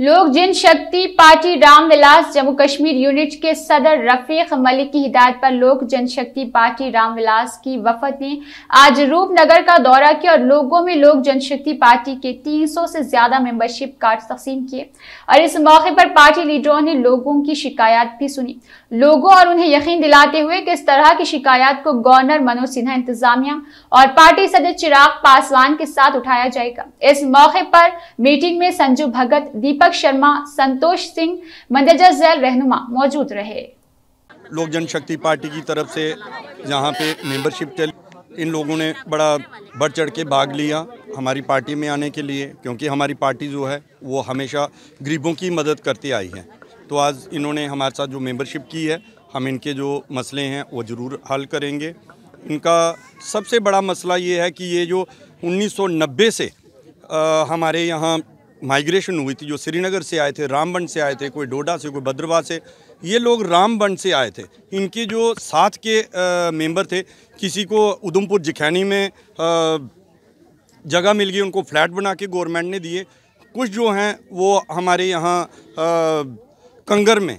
लोक Jan Shakti party Ramvilas Jammu Kashmir unit के सदर रफीक मलिक की हिदायत पर लोक जनशक्ति पार्टी रामविलास की वफद ने आज रूपनगर का दौरा किया और लोगों में लोक शक्ति पार्टी के 300 से ज्यादा मेंबरशिप कार्ड तकसीम किए और इस मौके पर पार्टी लीडरों ने लोगों की शिकायत भी सुनी लोगों और उन्हें यकीन दिलाते हुए कि इस तरह की शिकायत को गवर्नर मनोज सिन्हा इंतजामिया और पार्टी सदर चिराग पासवान के साथ उठाया जाएगा इस मौके पर मीटिंग में संजू भगत दीपक दीपक शर्मा संतोष सिंह मंदेजा जैल रहनुमा मौजूद रहे लोक जनशक्ति पार्टी की तरफ से यहाँ पे मेंबरशिप चली इन लोगों ने बड़ा बढ़ चढ़ के भाग लिया हमारी पार्टी में आने के लिए क्योंकि हमारी पार्टी जो है वो हमेशा गरीबों की मदद करती आई है तो आज इन्होंने हमारे साथ जो मेंबरशिप की है हम इनके जो मसले हैं वो ज़रूर हल करेंगे इनका सबसे बड़ा मसला ये है कि ये जो 1990 से आ, हमारे यहाँ माइग्रेशन हुई थी जो श्रीनगर से आए थे रामबन से आए थे कोई डोडा से कोई भद्रवा से ये लोग रामबन से आए थे इनके जो साथ के आ, मेंबर थे किसी को उधमपुर जखैनी में जगह मिल गई उनको फ्लैट बना के गवर्नमेंट ने दिए कुछ जो हैं वो हमारे यहाँ कंगर में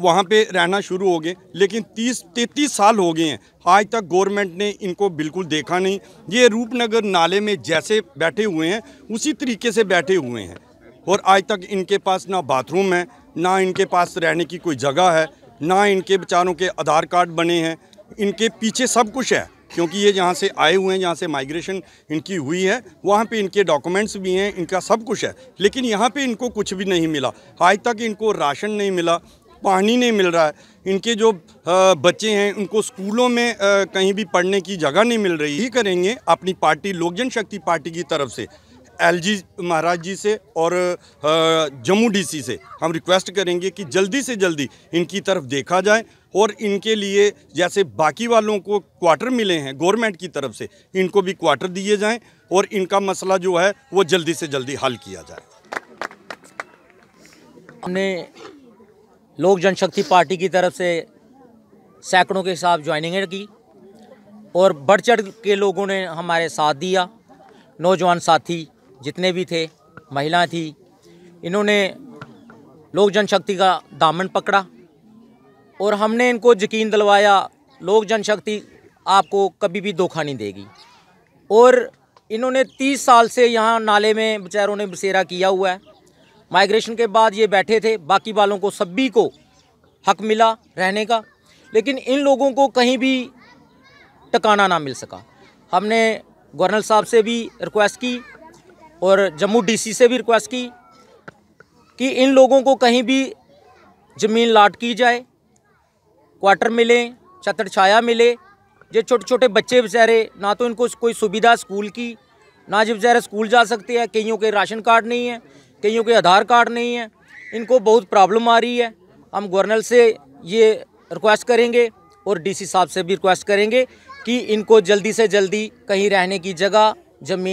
वहाँ पे रहना शुरू हो गए लेकिन 30 तैंतीस साल हो गए हैं आज तक गवर्नमेंट ने इनको बिल्कुल देखा नहीं ये रूपनगर नाले में जैसे बैठे हुए हैं उसी तरीके से बैठे हुए हैं और आज तक इनके पास ना बाथरूम है ना इनके पास रहने की कोई जगह है ना इनके बेचारों के आधार कार्ड बने हैं इनके पीछे सब कुछ है क्योंकि ये जहाँ से आए हुए हैं जहाँ से माइग्रेशन इनकी हुई है वहाँ पे इनके डॉक्यूमेंट्स भी हैं इनका सब कुछ है लेकिन यहाँ पे इनको कुछ भी नहीं मिला आज तक इनको राशन नहीं मिला पानी नहीं मिल रहा है इनके जो बच्चे हैं उनको स्कूलों में कहीं भी पढ़ने की जगह नहीं मिल रही ही करेंगे अपनी पार्टी लोक जनशक्ति पार्टी की तरफ से एलजी महाराज जी से और जम्मू डीसी से हम रिक्वेस्ट करेंगे कि जल्दी से जल्दी इनकी तरफ देखा जाए और इनके लिए जैसे बाकी वालों को क्वार्टर मिले हैं गवर्नमेंट की तरफ से इनको भी क्वार्टर दिए जाएं और इनका मसला जो है वो जल्दी से जल्दी हल किया जाए हमने लोक जनशक्ति पार्टी की तरफ से सैकड़ों के साथ ज्वाइनिंग की और बढ़ चढ़ के लोगों ने हमारे साथ दिया नौजवान साथी जितने भी थे महिलाएं थी इन्होंने लोक जनशक्ति का दामन पकड़ा और हमने इनको यकीन दिलवाया लोक जनशक्ति आपको कभी भी धोखा नहीं देगी और इन्होंने तीस साल से यहाँ नाले में बेचारों ने बसेरा किया हुआ है माइग्रेशन के बाद ये बैठे थे बाकी वालों को सभी को हक मिला रहने का लेकिन इन लोगों को कहीं भी टकाना ना मिल सका हमने गवर्नर साहब से भी रिक्वेस्ट की और जम्मू डीसी से भी रिक्वेस्ट की कि इन लोगों को कहीं भी ज़मीन लाट की जाए क्वार्टर मिले छत्र छाया मिले ये छोटे छोटे बच्चे बेचारे ना तो इनको कोई सुविधा स्कूल की ना जो बेचारे स्कूल जा सकते हैं कईयों के राशन कार्ड नहीं है कईयों के आधार कार्ड नहीं है इनको बहुत प्रॉब्लम आ रही है हम गवर्नर से ये रिक्वेस्ट करेंगे और डीसी साहब से भी रिक्वेस्ट करेंगे कि इनको जल्दी से जल्दी कहीं रहने की जगह ज़मीन